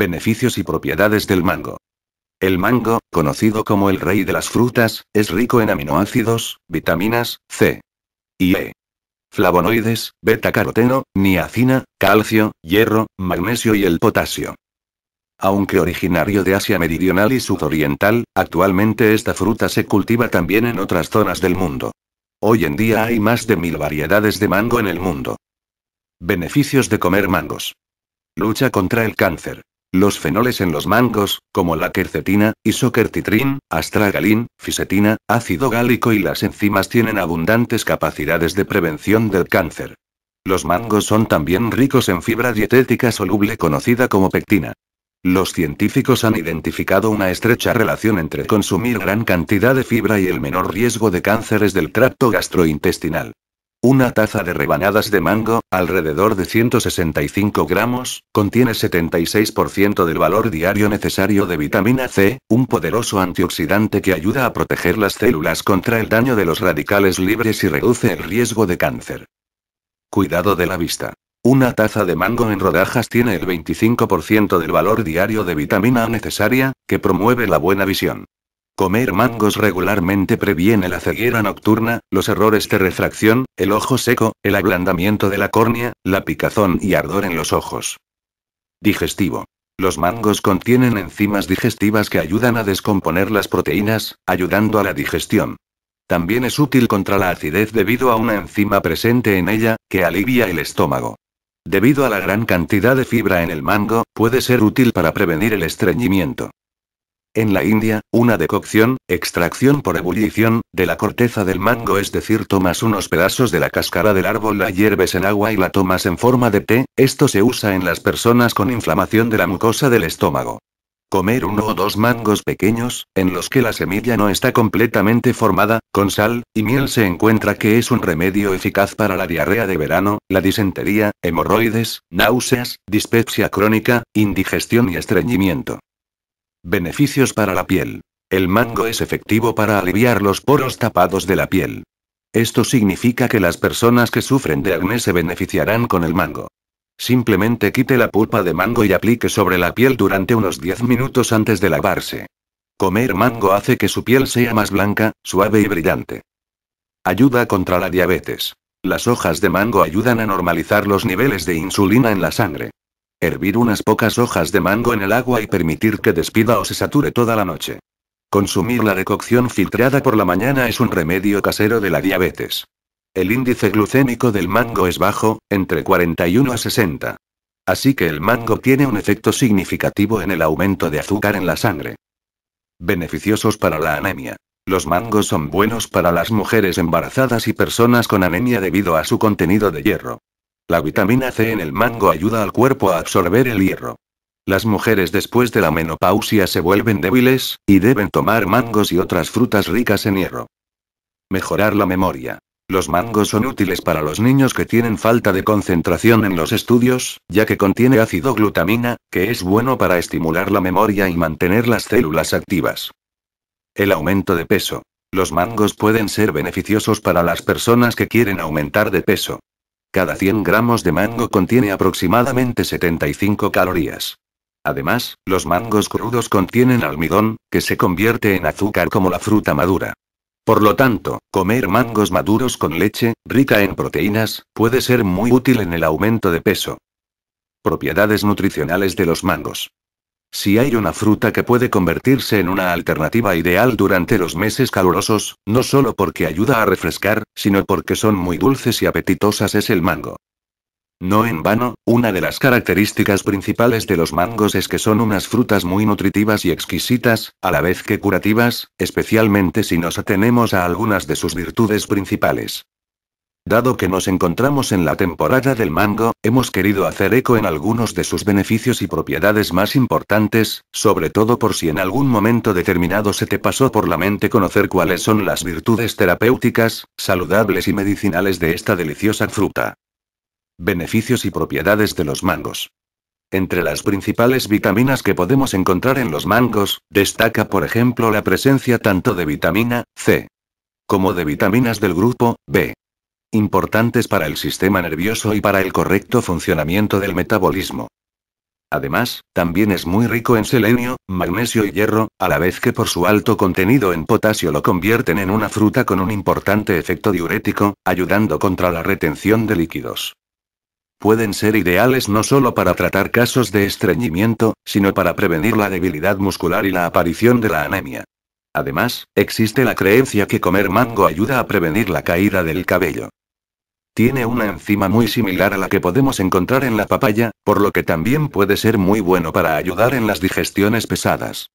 Beneficios y propiedades del mango. El mango, conocido como el rey de las frutas, es rico en aminoácidos, vitaminas, C y E. Flavonoides, beta-caroteno, niacina, calcio, hierro, magnesio y el potasio. Aunque originario de Asia Meridional y Sudoriental, actualmente esta fruta se cultiva también en otras zonas del mundo. Hoy en día hay más de mil variedades de mango en el mundo. Beneficios de comer mangos. Lucha contra el cáncer. Los fenoles en los mangos, como la quercetina, isoquercitrin, astragalin, fisetina, ácido gálico y las enzimas tienen abundantes capacidades de prevención del cáncer. Los mangos son también ricos en fibra dietética soluble conocida como pectina. Los científicos han identificado una estrecha relación entre consumir gran cantidad de fibra y el menor riesgo de cánceres del tracto gastrointestinal. Una taza de rebanadas de mango, alrededor de 165 gramos, contiene 76% del valor diario necesario de vitamina C, un poderoso antioxidante que ayuda a proteger las células contra el daño de los radicales libres y reduce el riesgo de cáncer. Cuidado de la vista. Una taza de mango en rodajas tiene el 25% del valor diario de vitamina A necesaria, que promueve la buena visión. Comer mangos regularmente previene la ceguera nocturna, los errores de refracción, el ojo seco, el ablandamiento de la córnea, la picazón y ardor en los ojos. Digestivo. Los mangos contienen enzimas digestivas que ayudan a descomponer las proteínas, ayudando a la digestión. También es útil contra la acidez debido a una enzima presente en ella, que alivia el estómago. Debido a la gran cantidad de fibra en el mango, puede ser útil para prevenir el estreñimiento. En la India, una decocción, extracción por ebullición, de la corteza del mango, es decir, tomas unos pedazos de la cáscara del árbol, la hierves en agua y la tomas en forma de té, esto se usa en las personas con inflamación de la mucosa del estómago. Comer uno o dos mangos pequeños, en los que la semilla no está completamente formada, con sal y miel se encuentra que es un remedio eficaz para la diarrea de verano, la disentería, hemorroides, náuseas, dispepsia crónica, indigestión y estreñimiento. Beneficios para la piel. El mango es efectivo para aliviar los poros tapados de la piel. Esto significa que las personas que sufren de acné se beneficiarán con el mango. Simplemente quite la pulpa de mango y aplique sobre la piel durante unos 10 minutos antes de lavarse. Comer mango hace que su piel sea más blanca, suave y brillante. Ayuda contra la diabetes. Las hojas de mango ayudan a normalizar los niveles de insulina en la sangre. Hervir unas pocas hojas de mango en el agua y permitir que despida o se sature toda la noche. Consumir la recocción filtrada por la mañana es un remedio casero de la diabetes. El índice glucémico del mango es bajo, entre 41 a 60. Así que el mango tiene un efecto significativo en el aumento de azúcar en la sangre. Beneficiosos para la anemia. Los mangos son buenos para las mujeres embarazadas y personas con anemia debido a su contenido de hierro. La vitamina C en el mango ayuda al cuerpo a absorber el hierro. Las mujeres después de la menopausia se vuelven débiles, y deben tomar mangos y otras frutas ricas en hierro. Mejorar la memoria. Los mangos son útiles para los niños que tienen falta de concentración en los estudios, ya que contiene ácido glutamina, que es bueno para estimular la memoria y mantener las células activas. El aumento de peso. Los mangos pueden ser beneficiosos para las personas que quieren aumentar de peso. Cada 100 gramos de mango contiene aproximadamente 75 calorías. Además, los mangos crudos contienen almidón, que se convierte en azúcar como la fruta madura. Por lo tanto, comer mangos maduros con leche, rica en proteínas, puede ser muy útil en el aumento de peso. Propiedades nutricionales de los mangos. Si hay una fruta que puede convertirse en una alternativa ideal durante los meses calurosos, no solo porque ayuda a refrescar, sino porque son muy dulces y apetitosas, es el mango. No en vano, una de las características principales de los mangos es que son unas frutas muy nutritivas y exquisitas, a la vez que curativas, especialmente si nos atenemos a algunas de sus virtudes principales. Dado que nos encontramos en la temporada del mango, hemos querido hacer eco en algunos de sus beneficios y propiedades más importantes, sobre todo por si en algún momento determinado se te pasó por la mente conocer cuáles son las virtudes terapéuticas, saludables y medicinales de esta deliciosa fruta. Beneficios y propiedades de los mangos. Entre las principales vitaminas que podemos encontrar en los mangos, destaca por ejemplo la presencia tanto de vitamina C como de vitaminas del grupo B importantes para el sistema nervioso y para el correcto funcionamiento del metabolismo. Además, también es muy rico en selenio, magnesio y hierro, a la vez que por su alto contenido en potasio lo convierten en una fruta con un importante efecto diurético, ayudando contra la retención de líquidos. Pueden ser ideales no solo para tratar casos de estreñimiento, sino para prevenir la debilidad muscular y la aparición de la anemia. Además, existe la creencia que comer mango ayuda a prevenir la caída del cabello. Tiene una enzima muy similar a la que podemos encontrar en la papaya, por lo que también puede ser muy bueno para ayudar en las digestiones pesadas.